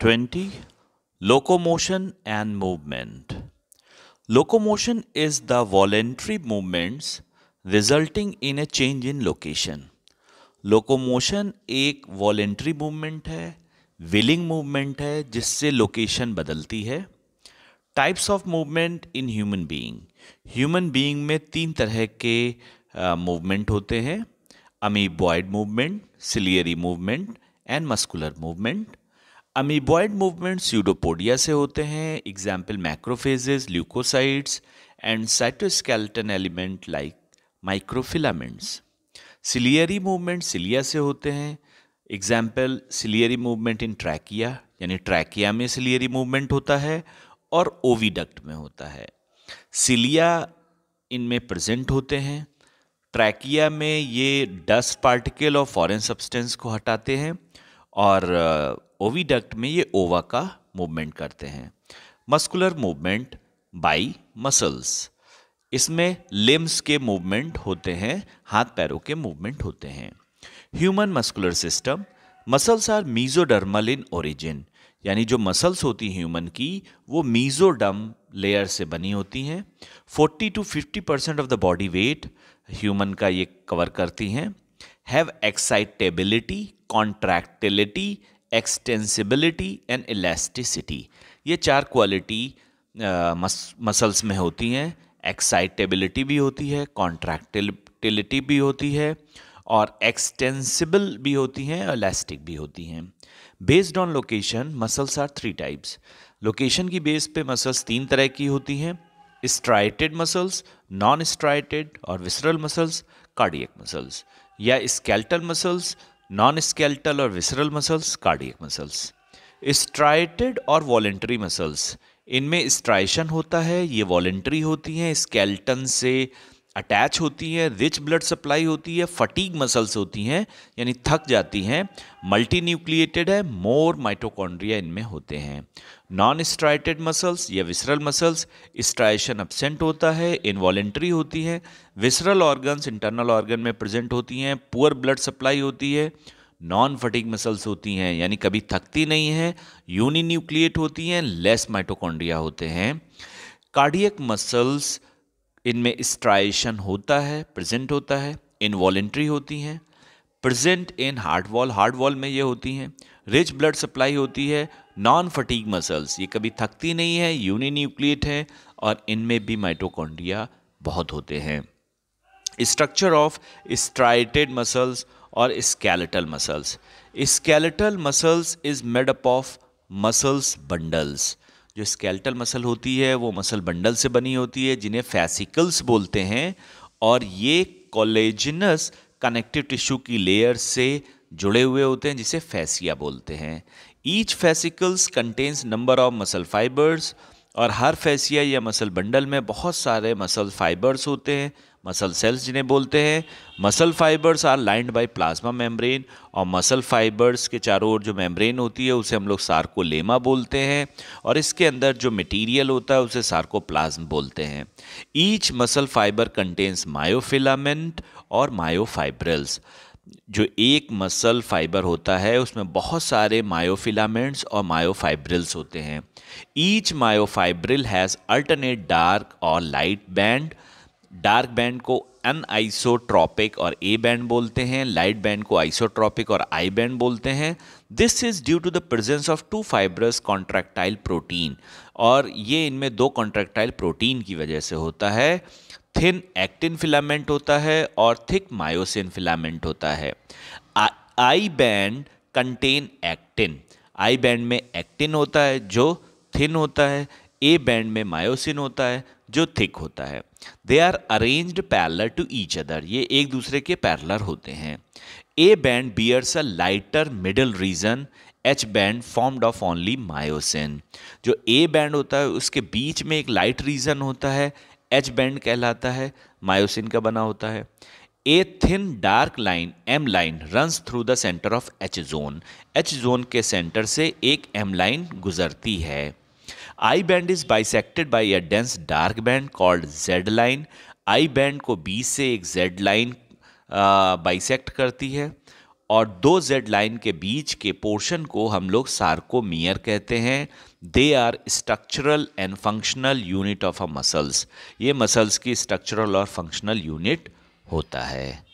20. Locomotion and movement. Locomotion is the voluntary movements resulting in a change in location. Locomotion एक voluntary movement है willing movement है जिससे location बदलती है types of movement in human being human being में तीन तरह के मूवमेंट uh, होते हैं amoeboid movement ciliary movement and muscular movement amoeboid movement pseudopodia से होते हैं example macrophages leucocytes and cytoskeleton element like microfilaments ciliary movement cilia से होते हैं example ciliary movement in trachea यानी ट्रैकिया में सिलियरी मूवमेंट होता है और ओविडक्ट में होता है सिलिया इनमें प्रेजेंट होते हैं ट्रैकिया में ये डस्ट पार्टिकल और फॉरेन सब्सटेंस को हटाते हैं और ओविडक्ट में ये ओवा का मूवमेंट करते हैं मस्कुलर मूवमेंट बाई मसल्स इसमें लिम्स के मूवमेंट होते हैं हाथ पैरों के मूवमेंट होते हैं human muscular system muscles are mesodermal in origin यानी जो मसल्स होती हैं ह्यूमन की वो मीजोडम लेयर से बनी होती हैं 40 to 50 percent of the body weight human का ये कवर करती हैं have excitability contractility extensibility and elasticity ये चार क्वालिटी मसल्स में होती हैं एक्साइटेबिलिटी भी होती है कॉन्ट्रैक्टिलिटी भी होती है और एक्सटेंसिबल भी होती हैं और इलास्टिक भी होती हैं based on location muscles are three types location की बेस पे मसल्स तीन तरह की होती हैं स्ट्राइटेड मसल्स नॉन स्ट्राइटेड और विसरल मसल्स कार्डियक मसल्स या स्केल्टल मसल्स नॉन स्केल्टल और visceral muscles cardiac muscles striated और वॉलेंट्री मसल्स इनमें स्ट्राइशन होता है ये वॉलेंट्री होती हैं स्केल्टन से अटैच होती है रिच ब्लड सप्लाई होती है फटीक मसल्स होती हैं यानी थक जाती हैं मल्टी न्यूक्लिएटेड है मोर माइटोकॉन्ड्रिया इनमें होते हैं नॉन स्ट्राइटेड मसल्स या विसरल मसल्स स्ट्राइशन अपसेंट होता है इनवॉलेंट्री होती है विसरल ऑर्गन्स इंटरनल ऑर्गन में प्रेजेंट होती हैं पुअर ब्लड सप्लाई होती है नॉन फटीग मसल्स होती हैं यानी कभी थकती नहीं है न्यूक्लिएट होती हैं लेस माइटोकॉन्ड्रिया होते हैं कार्डियक मसल्स इनमें स्ट्राइशन होता है प्रेजेंट होता है इनवॉलेंट्री होती हैं present in heart wall heart wall में ये होती हैं रिच ब्लड सप्लाई होती है नॉन फटीक मसल्स ये कभी थकती नहीं है यूनिन्यूक्लिएट है और इनमें भी माइटोकॉन्ड्रिया बहुत होते हैं स्ट्रक्चर ऑफ स्ट्राइटेड मसल्स और skeletal muscles skeletal muscles is made up of muscles bundles जो स्केल्टल मसल होती है वो मसल बंडल से बनी होती है जिन्हें फैसिकल्स बोलते हैं और ये कॉलेजिनस कनेक्टिव टिश्यू की लेयर से जुड़े हुए होते हैं जिसे फैसिया बोलते हैं each fascicles contains number of muscle fibers और हर फैसिया या मसल बंडल में बहुत सारे मसल फाइबर्स होते हैं मसल सेल्स जिन्हें बोलते हैं muscle fibers are lined by plasma membrane और मसल फाइबर्स के चारों ओर जो मेम्ब्रेन होती है उसे हम लोग सार्कोलेमा बोलते हैं और इसके अंदर जो मटेरियल होता है उसे सार्कोप्लाज्म बोलते हैं each muscle fiber contains myofilament और मायोफाइब्रल्स जो एक मसल फाइबर होता है उसमें बहुत सारे मायोफिलामेंट्स और मायोफाइब्रिल्स होते हैं each myofibril has alternate dark और लाइट बैंड डार्क बैंड को अन आइसोट्रॉपिक और ए बैंड बोलते हैं लाइट बैंड को आइसोट्रॉपिक और आई बैंड बोलते हैं this is due to the presence of two fibrous contractile protein और ये इनमें दो कॉन्ट्रैक्टाइल प्रोटीन की वजह से होता है थिन एक्टिन फिलामेंट होता है और थिक मायोसिन फिलामेंट होता है I band contain actin I band में एक्टिन होता है जो थिन होता है ए बैंड में मायोसिन होता है जो थिक होता है they are arranged parallel to each other ये एक दूसरे के पैरलर होते हैं A band bears a lighter middle region H band formed of only myosin जो ए बैंड होता है उसके बीच में एक लाइट रीजन होता है एच बैंड कहलाता है मायोसिन का बना होता है a thin dark line M line runs through the centre of H zone H zone के सेंटर से एक एम लाइन गुजरती है I band is bisected by a dense dark band called Z line I band को बी से एक Z line bisect करती है और दो जेड लाइन के बीच के पोर्शन को हम लोग सार्कोमियर कहते हैं they are structural and functional unit of a muscles ये मसल्स की स्ट्रक्चरल और फंक्शनल यूनिट होता है